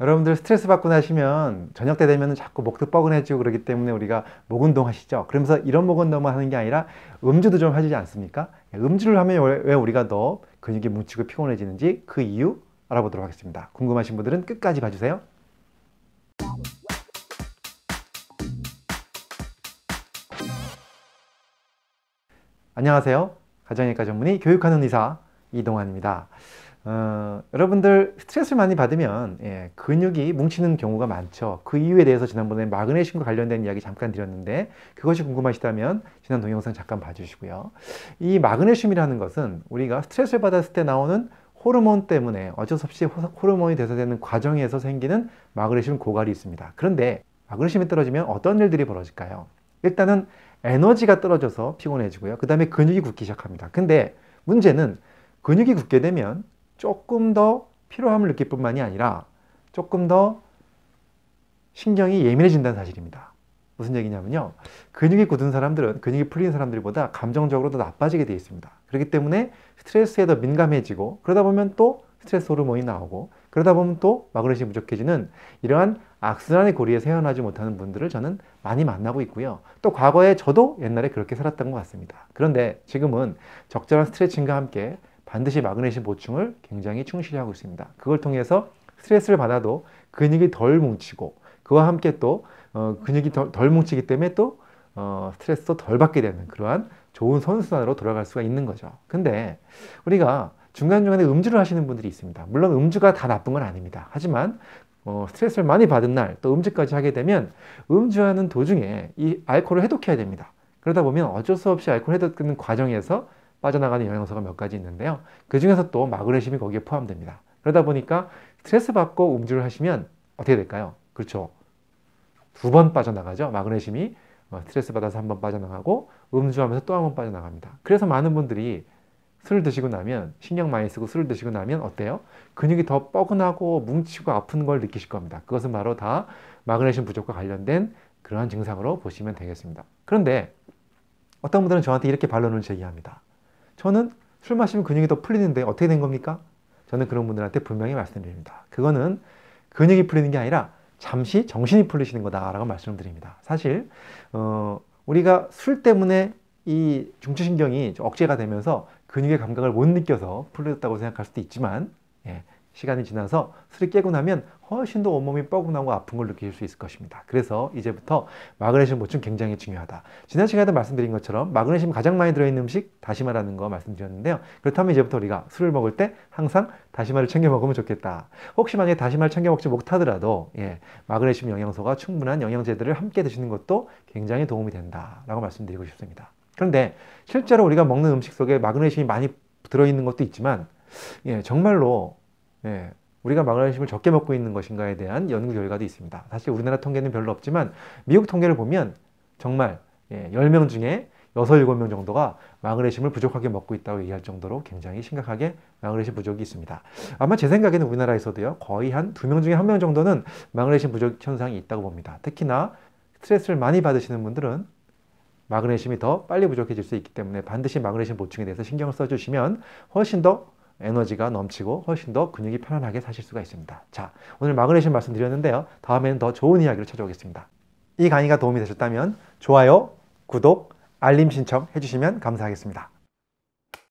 여러분들 스트레스 받고 나시면 저녁 때 되면 자꾸 목도 뻐근해지고 그러기 때문에 우리가 목 운동 하시죠. 그러면서 이런 목 운동만 하는 게 아니라 음주도 좀 하시지 않습니까? 음주를 하면 왜 우리가 더 근육이 뭉치고 피곤해지는지 그 이유 알아보도록 하겠습니다. 궁금하신 분들은 끝까지 봐주세요. 안녕하세요. 가정의학과 전문의 교육하는 의사 이동환입니다. 어, 여러분들 스트레스를 많이 받으면 예, 근육이 뭉치는 경우가 많죠. 그 이유에 대해서 지난번에 마그네슘과 관련된 이야기 잠깐 드렸는데 그것이 궁금하시다면 지난 동영상 잠깐 봐주시고요. 이 마그네슘이라는 것은 우리가 스트레스를 받았을 때 나오는 호르몬 때문에 어쩔 수 없이 호르몬이 대사되는 과정에서 생기는 마그네슘 고갈이 있습니다. 그런데 마그네슘이 떨어지면 어떤 일들이 벌어질까요? 일단은 에너지가 떨어져서 피곤해지고요. 그 다음에 근육이 굳기 시작합니다. 근데 문제는 근육이 굳게 되면 조금 더 피로함을 느낄 뿐만이 아니라 조금 더 신경이 예민해진다는 사실입니다. 무슨 얘기냐면요. 근육이 굳은 사람들은 근육이 풀린 사람들보다 감정적으로 더 나빠지게 되어 있습니다. 그렇기 때문에 스트레스에 더 민감해지고 그러다 보면 또 스트레스 호르몬이 나오고 그러다 보면 또 마그네슘이 부족해지는 이러한 악순환의 고리에 헤어나지 못하는 분들을 저는 많이 만나고 있고요. 또 과거에 저도 옛날에 그렇게 살았던 것 같습니다. 그런데 지금은 적절한 스트레칭과 함께 반드시 마그네슘 보충을 굉장히 충실히 하고 있습니다. 그걸 통해서 스트레스를 받아도 근육이 덜 뭉치고 그와 함께 또 어, 근육이 덜, 덜, 뭉치기 때문에 또 어, 스트레스도 덜 받게 되는 그러한 좋은 선순환으로 돌아갈 수가 있는 거죠. 근데 우리가 중간중간에 음주를 하시는 분들이 있습니다. 물론 음주가 다 나쁜 건 아닙니다. 하지만 어, 스트레스를 많이 받은 날 또 음주까지 하게 되면 음주하는 도중에 이 알코올을 해독해야 됩니다. 그러다 보면 어쩔 수 없이 알코올 해독하는 과정에서 빠져나가는 영양소가 몇 가지 있는데요. 그 중에서 또 마그네슘이 거기에 포함됩니다. 그러다 보니까 스트레스 받고 음주를 하시면 어떻게 될까요? 그렇죠. 두 번 빠져나가죠. 마그네슘이 어, 스트레스 받아서 한 번 빠져나가고 음주하면서 또 한 번 빠져나갑니다. 그래서 많은 분들이 술을 드시고 나면 신경 많이 쓰고 술을 드시고 나면 어때요? 근육이 더 뻐근하고 뭉치고 아픈 걸 느끼실 겁니다. 그것은 바로 다 마그네슘 부족과 관련된 그러한 증상으로 보시면 되겠습니다. 그런데 어떤 분들은 저한테 이렇게 반론을 제기합니다. 저는 술 마시면 근육이 더 풀리는데 어떻게 된 겁니까? 저는 그런 분들한테 분명히 말씀드립니다. 그거는 근육이 풀리는 게 아니라 잠시 정신이 풀리시는 거다라고 말씀드립니다. 사실 어, 우리가 술 때문에 이 중추신경이 억제가 되면서 근육의 감각을 못 느껴서 풀렸다고 생각할 수도 있지만 예, 시간이 지나서 술이 깨고 나면 훨씬 더 온몸이 뻐근하고 아픈 걸 느낄 수 있을 것입니다. 그래서 이제부터 마그네슘 보충 굉장히 중요하다. 지난 시간에도 말씀드린 것처럼 마그네슘 가장 많이 들어있는 음식 다시마라는 거 말씀드렸는데요. 그렇다면 이제부터 우리가 술을 먹을 때 항상 다시마를 챙겨 먹으면 좋겠다. 혹시 만약에 다시마를 챙겨 먹지 못하더라도 예, 마그네슘 영양소가 충분한 영양제들을 함께 드시는 것도 굉장히 도움이 된다라고 말씀드리고 싶습니다. 그런데 실제로 우리가 먹는 음식 속에 마그네슘이 많이 들어있는 것도 있지만 예, 정말로 예, 우리가 마그네슘을 적게 먹고 있는 것인가에 대한 연구 결과도 있습니다. 사실 우리나라 통계는 별로 없지만 미국 통계를 보면 정말 예, 10명 중에 6, 7명 정도가 마그네슘을 부족하게 먹고 있다고 얘기할 정도로 굉장히 심각하게 마그네슘 부족이 있습니다. 아마 제 생각에는 우리나라에서도요. 거의 한 2명 중에 1명 정도는 마그네슘 부족 현상이 있다고 봅니다. 특히나 스트레스를 많이 받으시는 분들은 마그네슘이 더 빨리 부족해질 수 있기 때문에 반드시 마그네슘 보충에 대해서 신경을 써주시면 훨씬 더 에너지가 넘치고 훨씬 더 근육이 편안하게 사실 수가 있습니다. 자, 오늘 마그네슘 말씀드렸는데요. 다음에는 더 좋은 이야기를 찾아오겠습니다. 이 강의가 도움이 되셨다면 좋아요, 구독, 알림 신청 해주시면 감사하겠습니다.